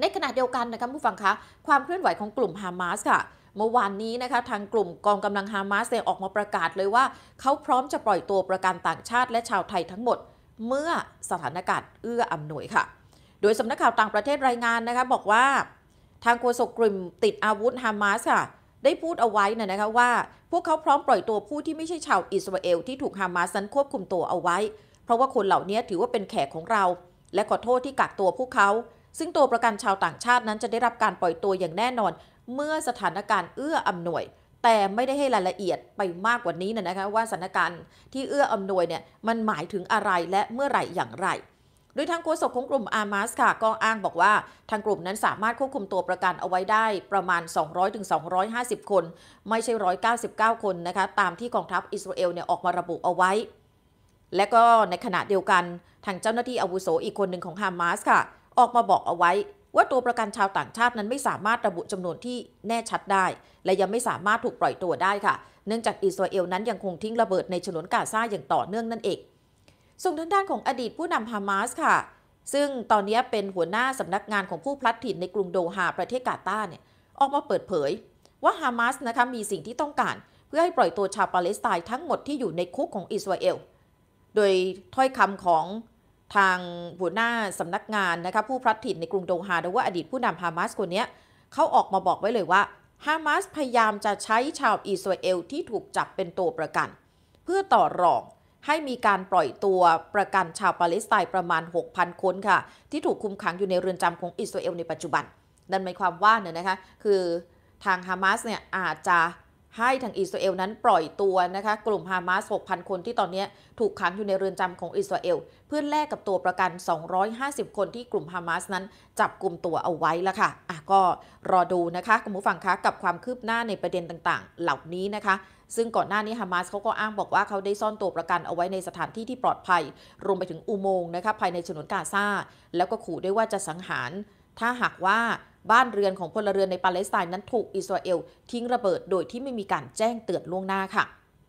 ในขณะเดียวกันนะคะผู้ฟังคะความเคลื่อนไหวของกลุ่มฮามาสค่ะเมื่อวานนี้นะคะทางกลุ่มกองกำลังฮามาสเองออกมาประกาศเลยว่า เขาพร้อมจะปล่อยตัวประกันต่างชาติและชาวไทยทั้งหมดเมื่อสถานการณ์เอื้ออำนวยค่ะ โดยสำนักข่าวต่างประเทศรายงานนะคะ บอกว่า ทางโฆษกกลุ่ม ติดอาวุธฮามาสค่ะ ได้พูดเอาไว้นะคะว่าพวกเขาพร้อมปล่อยตัวผู้ที่ไม่ใช่ชาวอิสราเอลที่ถูกฮามาสนั้นควบคุมตัวเอาไว้ เพราะว่าคนเหล่านี้ถือว่าเป็นแขกของเรา และขอโทษที่กักตัวพวกเขาซึ่งตัวประกันชาวต่างชาตินั้นจะได้รับการปล่อยตัวอย่างแน่นอน เมื่อสถานการณ์เอื้ออำนวย แต่ไม่ได้ให้รายละเอียดไปมากกว่านี้นะคะว่าสถานการณ์ที่เอื้ออำนวยเนี่ยมันหมายถึงอะไรและเมื่อไหร่อย่างไร โดยทางโฆษกของกลุ่มอามาสค่ะก็อ้างบอกว่า ทางกลุ่มนั้นสามารถควบคุมตัวประกันเอาไว้ได้ ประมาณ 200-250 คน ไม่ใช่ 199 คนนะคะตามที่กองทัพอิสราเอลเนี่ยออกมาระบุเอาไว้ และก็ในขณะเดียวกันทางเจ้าหน้าที่อาวุโสอีกคนหนึ่งของฮามาสค่ะออกมาบอกเอาไว้ว่าตัวประกันชาวต่างชาตินั้นไม่สามารถระบุจำนวนที่แน่ชัดได้ และยังไม่สามารถถูกปล่อยตัวได้ค่ะ เนื่องจากอิสราเอลนั้นยังคงทิ้งระเบิดในฉนวนกาซาอย่างต่อเนื่องนั่นเองส่วนทางด้านของอดีตผู้นำฮามาสค่ะ ซึ่งตอนนี้เป็นหัวหน้าสำนักงานของผู้พลัดถิ่นในกรุงโดฮาประเทศกาตาร์เนี่ยออกมาเปิดเผย ว่าฮามาสนะคะมีสิ่งที่ต้องการเพื่อให้ปล่อยตัวชาวปาเลสไตน์ทั้งหมดที่อยู่ในคุกของอิสราเอลโดยถ้อยคำของทางหัวหน้าสำนักงานนะคะผู้พลัดถิ่นในกรุงโดฮาหรือว่าอดีตผู้นำฮามาสคนนี้เขาออกมาบอกไว้เลยว่าฮามาสพยายามจะใช้ชาวอิสราเอลที่ถูกจับเป็นตัวประกัน เพื่อต่อรองให้มีการปล่อยตัวประกันชาวปาเลสไตน์ประมาณ 6,000คนค่ะ ที่ถูกคุมขังอยู่ในเรือนจำของอิสราเอลในปัจจุบัน นั่นหมายความว่าเนี่ยนะคะคือทางฮามาสเนี่ยอาจจะให้ทางอิสราเอลนั้นปล่อยตัวนะคะกลุ่มฮามาส 6,000 คนที่ตอนนี้ถูกขังอยู่ในเรือนจำของอิสราเอลเพื่อแลกกับตัวประกัน 250 คนที่กลุ่มฮามาสนั้นจับกลุ่มตัวเอาไว้ละค่ะอ่ะก็รอดูนะคะคุณผู้ฟังคะกับความคืบหน้าในประเด็นต่างๆ เหล่านี้นะคะ ซึ่งก่อนหน้านี้ฮามาสเขาก็อ้างบอกว่าเขาได้ซ่อนตัวประกันเอาไว้ในสถานที่ที่ปลอดภัยรวมไปถึงอุโมงค์นะคะภายในฉนวนกาซาแล้วก็ขู่ด้วยว่าจะสังหาร ถ้าหากว่าบ้านเรือนของพลเรือนในปาเลสไตน์นั้นถูกอิสราเอลทิ้งระเบิดโดยที่ไม่มีการแจ้งเตือนล่วงหน้าค่ะ